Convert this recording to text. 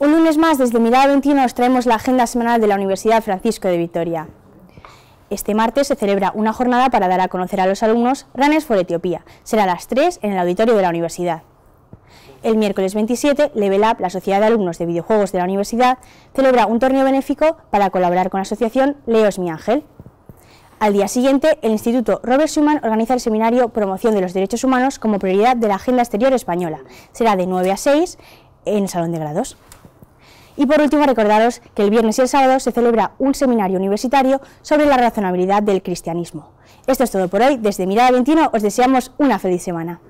Un lunes más desde Mirada 21 os traemos la agenda semanal de la Universidad Francisco de Vitoria. Este martes se celebra una jornada para dar a conocer a los alumnos Ranes for Etiopía. Será a las 3 en el auditorio de la universidad. El miércoles 27, Level Up, la Sociedad de Alumnos de Videojuegos de la Universidad, celebra un torneo benéfico para colaborar con la asociación Leos Mi Ángel. Al día siguiente, el Instituto Robert Schuman organiza el seminario Promoción de los Derechos Humanos como prioridad de la Agenda Exterior Española. Será de 9 a 6 en el Salón de Grados. Y por último, recordaros que el viernes y el sábado se celebra un seminario universitario sobre la razonabilidad del cristianismo. Esto es todo por hoy. Desde Mirada 21 os deseamos una feliz semana.